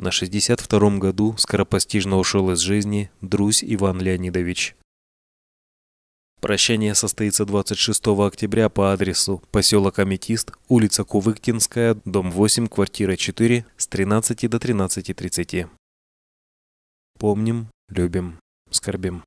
На 62-м году скоропостижно ушел из жизни Друзь Иван Леонидович. Прощание состоится 26 октября по адресу поселок Аметист, улица Кувыктинская, дом 8, квартира 4, с 13 до 13.30. Помним, любим, скорбим.